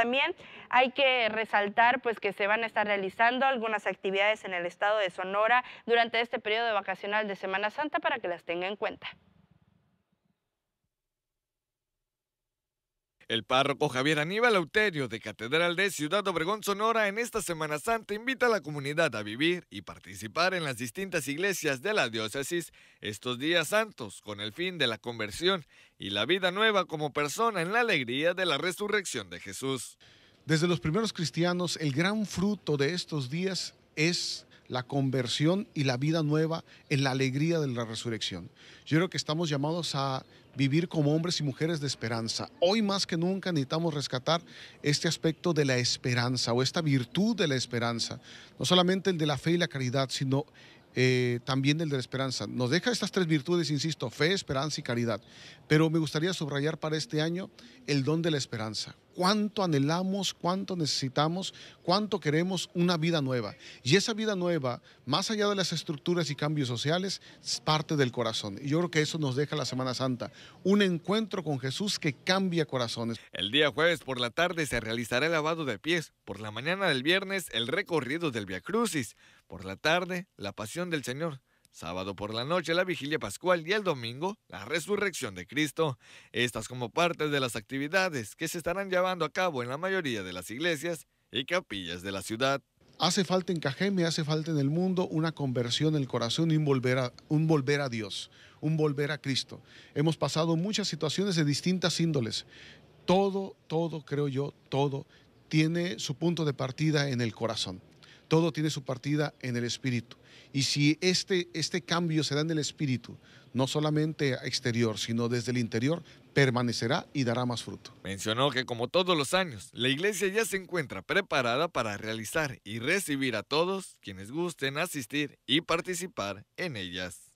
También hay que resaltar pues que se van a estar realizando algunas actividades en el estado de Sonora durante este periodo vacacional de Semana Santa para que las tenga en cuenta. El párroco Javier Aníbal Auterio de Catedral de Ciudad Obregón, Sonora, en esta Semana Santa invita a la comunidad a vivir y participar en las distintas iglesias de la diócesis estos días santos con el fin de la conversión y la vida nueva como persona en la alegría de la resurrección de Jesús. Desde los primeros cristianos, el gran fruto de estos días es la conversión y la vida nueva en la alegría de la resurrección. Yo creo que estamos llamados a vivir como hombres y mujeres de esperanza. Hoy más que nunca necesitamos rescatar este aspecto de la esperanza o esta virtud de la esperanza. No solamente el de la fe y la caridad, sino eh, también el de la esperanza. Nos deja estas tres virtudes, insisto, fe, esperanza y caridad. Pero me gustaría subrayar para este año el don de la esperanza cuánto anhelamos, cuánto necesitamos, cuánto queremos una vida nueva. Y esa vida nueva, más allá de las estructuras y cambios sociales, es parte del corazón. Y yo creo que eso nos deja la Semana Santa, un encuentro con Jesús que cambia corazones. El día jueves por la tarde se realizará el lavado de pies, por la mañana del viernes el recorrido del Via Crucis, por la tarde la pasión del Señor. Sábado por la noche la vigilia pascual y el domingo la resurrección de Cristo. Estas como parte de las actividades que se estarán llevando a cabo en la mayoría de las iglesias y capillas de la ciudad. Hace falta en Cajeme, hace falta en el mundo una conversión el corazón y un volver, a, un volver a Dios, un volver a Cristo. Hemos pasado muchas situaciones de distintas índoles. Todo, todo, creo yo, todo tiene su punto de partida en el corazón todo tiene su partida en el espíritu. Y si este, este cambio se da en el espíritu, no solamente exterior, sino desde el interior, permanecerá y dará más fruto. Mencionó que como todos los años, la iglesia ya se encuentra preparada para realizar y recibir a todos quienes gusten asistir y participar en ellas.